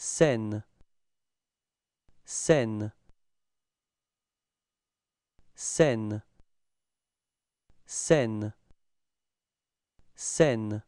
Scène. Scène. Scène. Scène. Scène.